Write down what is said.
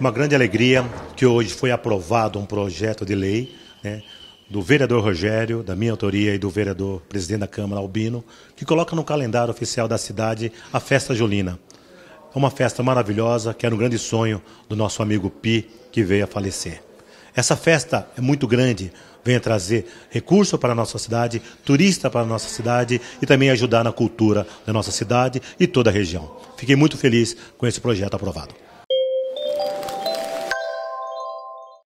uma grande alegria que hoje foi aprovado um projeto de lei né, do vereador Rogério, da minha autoria e do vereador presidente da Câmara Albino, que coloca no calendário oficial da cidade a festa julina. É uma festa maravilhosa que era um grande sonho do nosso amigo Pi, que veio a falecer. Essa festa é muito grande, vem trazer recurso para a nossa cidade, turista para a nossa cidade e também ajudar na cultura da nossa cidade e toda a região. Fiquei muito feliz com esse projeto aprovado.